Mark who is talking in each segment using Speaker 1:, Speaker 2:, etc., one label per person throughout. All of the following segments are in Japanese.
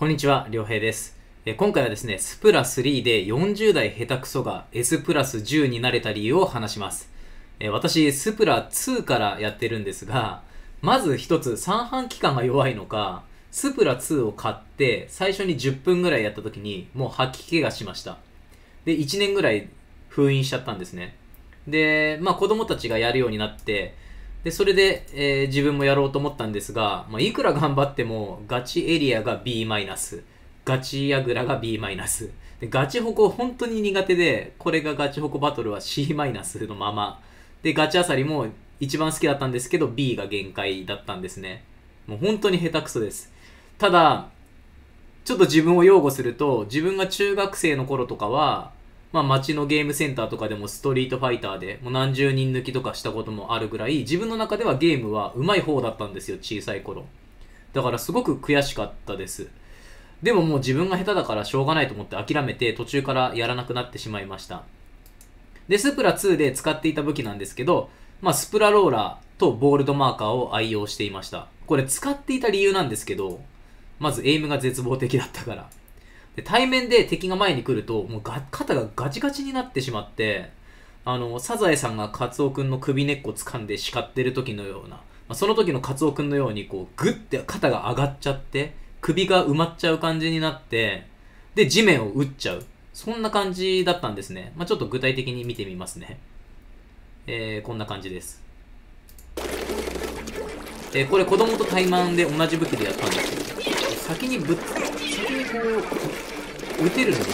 Speaker 1: こんにちは、りょうへいです。今回はですね、スプラ3で40代下手くそが S プラス10になれた理由を話します。私、スプラ2からやってるんですが、まず一つ三半期間が弱いのか、スプラ2を買って最初に10分ぐらいやった時にもう吐き気がしました。で、1年ぐらい封印しちゃったんですね。で、まあ子供たちがやるようになって、で、それで、えー、自分もやろうと思ったんですが、まあ、いくら頑張っても、ガチエリアが B マイナス、ガチヤグラが B マイナス、でガチホコ本当に苦手で、これがガチホコバトルは C マイナスのまま、で、ガチアサリも一番好きだったんですけど、B が限界だったんですね。もう本当に下手くそです。ただ、ちょっと自分を擁護すると、自分が中学生の頃とかは、まあ街のゲームセンターとかでもストリートファイターでもう何十人抜きとかしたこともあるぐらい自分の中ではゲームは上手い方だったんですよ小さい頃だからすごく悔しかったですでももう自分が下手だからしょうがないと思って諦めて途中からやらなくなってしまいましたでスプラ2で使っていた武器なんですけど、まあ、スプラローラーとボールドマーカーを愛用していましたこれ使っていた理由なんですけどまずエイムが絶望的だったからで対面で敵が前に来るともうが肩がガチガチになってしまってあのサザエさんがカツオ君の首根っこ掴んで叱ってる時のような、まあ、その時のカツオ君のようにこうグッて肩が上がっちゃって首が埋まっちゃう感じになってで地面を打っちゃうそんな感じだったんですね、まあ、ちょっと具体的に見てみますね、えー、こんな感じですえー、これ子供と対マンで同じ武器でやったんですけど先にぶっこう打てるのに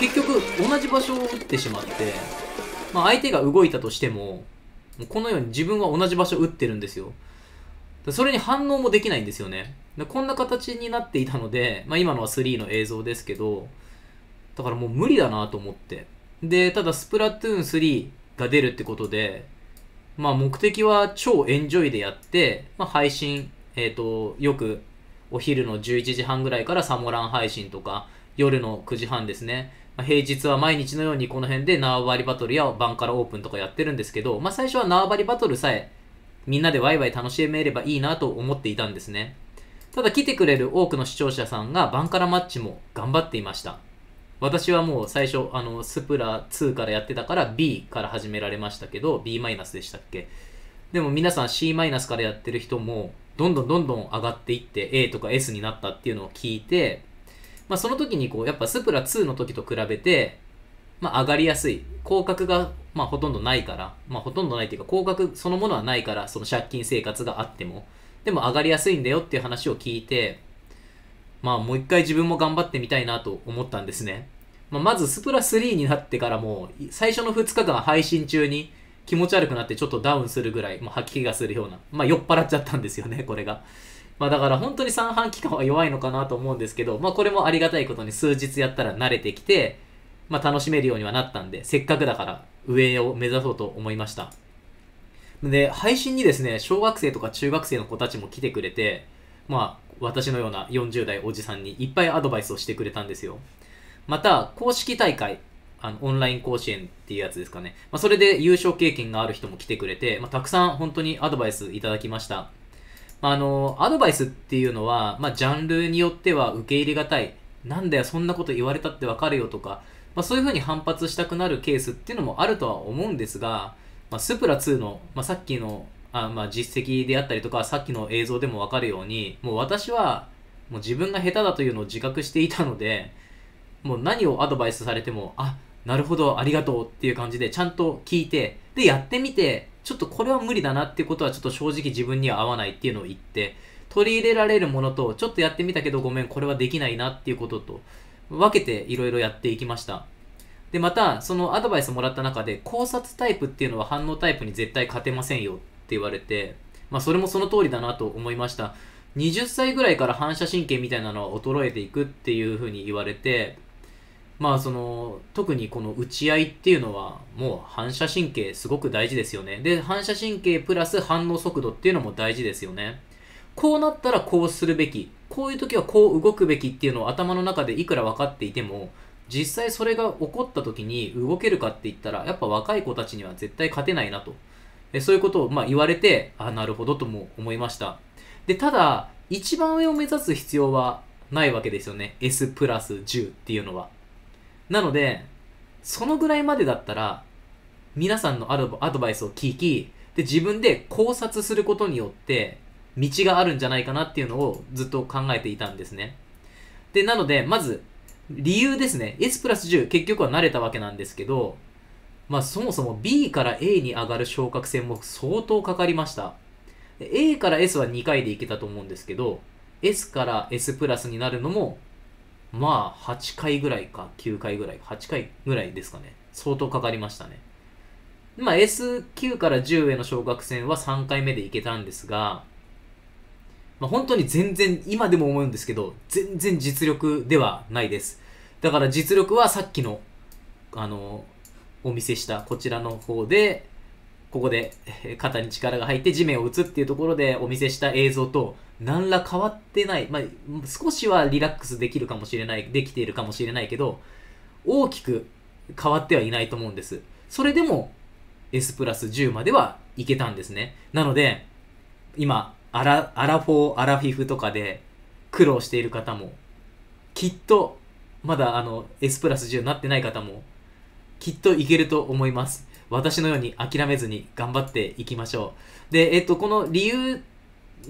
Speaker 1: 結局同じ場所を打ってしまって、まあ、相手が動いたとしてもこのように自分は同じ場所を打ってるんですよそれに反応もできないんですよねこんな形になっていたので、まあ、今のは3の映像ですけどだからもう無理だなと思ってでただスプラトゥーン3が出るってことでまあ目的は超エンジョイでやって、まあ配信、えっ、ー、と、よくお昼の11時半ぐらいからサモラン配信とか、夜の9時半ですね。まあ、平日は毎日のようにこの辺で縄張りバトルやバンカラオープンとかやってるんですけど、まあ最初は縄張りバトルさえみんなでワイワイ楽しめればいいなと思っていたんですね。ただ来てくれる多くの視聴者さんがバンカラマッチも頑張っていました。私はもう最初、あの、スプラ2からやってたから B から始められましたけど、B- でしたっけ。でも皆さん C- からやってる人もどんどんどんどん上がっていって A とか S になったっていうのを聞いて、まあ、その時にこうやっぱスプラ2の時と比べて、まあ、上がりやすい広角がまあほとんどないから、まあ、ほとんどないっていうか広角そのものはないからその借金生活があってもでも上がりやすいんだよっていう話を聞いてまあもう一回自分も頑張ってみたいなと思ったんですね、まあ、まずスプラ3になってからも最初の2日間配信中に気持ち悪くなってちょっとダウンするぐらい、もう吐き気がするような、まあ、酔っ払っちゃったんですよね、これが。まあだから本当に三半期間は弱いのかなと思うんですけど、まあこれもありがたいことに数日やったら慣れてきて、まあ楽しめるようにはなったんで、せっかくだから上を目指そうと思いました。で、配信にですね、小学生とか中学生の子たちも来てくれて、まあ私のような40代おじさんにいっぱいアドバイスをしてくれたんですよ。また、公式大会、あの、オンライン甲子園っていうやつですかね。まあ、それで優勝経験がある人も来てくれて、まあ、たくさん本当にアドバイスいただきました。まあ、あの、アドバイスっていうのは、まあ、ジャンルによっては受け入れがたい。なんだよ、そんなこと言われたってわかるよとか、まあ、そういうふうに反発したくなるケースっていうのもあるとは思うんですが、まあ、スプラ2の、まあ、さっきのあ、まあ、実績であったりとか、さっきの映像でもわかるように、もう私は、もう自分が下手だというのを自覚していたので、もう何をアドバイスされても、あ、なるほど、ありがとうっていう感じで、ちゃんと聞いて、で、やってみて、ちょっとこれは無理だなってことは、ちょっと正直自分には合わないっていうのを言って、取り入れられるものと、ちょっとやってみたけどごめん、これはできないなっていうことと、分けていろいろやっていきました。で、また、そのアドバイスもらった中で、考察タイプっていうのは反応タイプに絶対勝てませんよって言われて、まあ、それもその通りだなと思いました。20歳ぐらいから反射神経みたいなのは衰えていくっていうふうに言われて、まあその特にこの打ち合いっていうのはもう反射神経すごく大事ですよねで反射神経プラス反応速度っていうのも大事ですよねこうなったらこうするべきこういう時はこう動くべきっていうのを頭の中でいくら分かっていても実際それが起こった時に動けるかって言ったらやっぱ若い子たちには絶対勝てないなとそういうことをまあ言われてあなるほどとも思いましたでただ一番上を目指す必要はないわけですよね S プラス10っていうのはなので、そのぐらいまでだったら、皆さんのアドバイスを聞き、で、自分で考察することによって、道があるんじゃないかなっていうのをずっと考えていたんですね。で、なので、まず、理由ですね。S プラス10、結局は慣れたわけなんですけど、まあそもそも B から A に上がる昇格戦も相当かかりました。A から S は2回でいけたと思うんですけど、S から S プラスになるのもまあ、8回ぐらいか、9回ぐらい、8回ぐらいですかね。相当かかりましたね。まあ、S9 から10への昇格戦は3回目でいけたんですが、まあ、本当に全然、今でも思うんですけど、全然実力ではないです。だから実力はさっきの、あの、お見せしたこちらの方で、ここで肩に力が入って地面を打つっていうところでお見せした映像と何ら変わってない、まあ、少しはリラックスできるかもしれない、できているかもしれないけど、大きく変わってはいないと思うんです。それでも S プラス10まではいけたんですね。なので、今、アラ、アラフォー、アラフィフとかで苦労している方も、きっと、まだあの、S プラス10になってない方も、きっといけると思います。私のように諦めずに頑張っていきましょう。で、えっと、この理由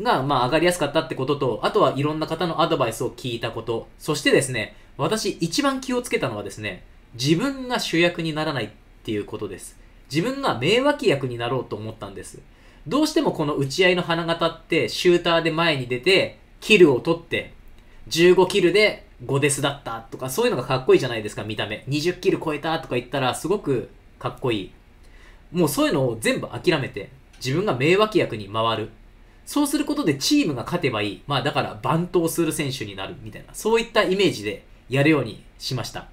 Speaker 1: が、まあ、上がりやすかったってことと、あとはいろんな方のアドバイスを聞いたこと、そしてですね、私一番気をつけたのはですね、自分が主役にならないっていうことです。自分が名脇役になろうと思ったんです。どうしてもこの打ち合いの花形ってシューターで前に出て、キルを取って、15キルで5デスだったとか、そういうのがかっこいいじゃないですか、見た目。20キル超えたとか言ったら、すごくかっこいい。もうそういうのを全部諦めて、自分が名脇役に回る。そうすることでチームが勝てばいい。まあだから番頭する選手になるみたいな、そういったイメージでやるようにしました。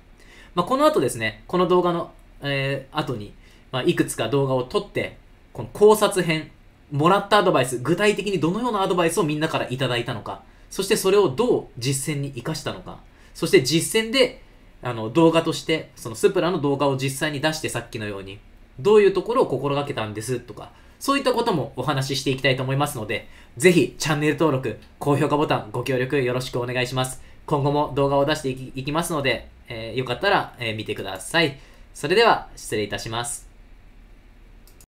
Speaker 1: まあこの後ですね、この動画の、えー、後に、まあいくつか動画を撮って、この考察編、もらったアドバイス、具体的にどのようなアドバイスをみんなからいただいたのか、そしてそれをどう実践に活かしたのか、そして実践で、あの、動画として、そのスプラの動画を実際に出してさっきのように、どういうところを心がけたんですとか、そういったこともお話ししていきたいと思いますので、ぜひチャンネル登録、高評価ボタンご協力よろしくお願いします。今後も動画を出していきますので、えー、よかったら、えー、見てください。それでは失礼いたします。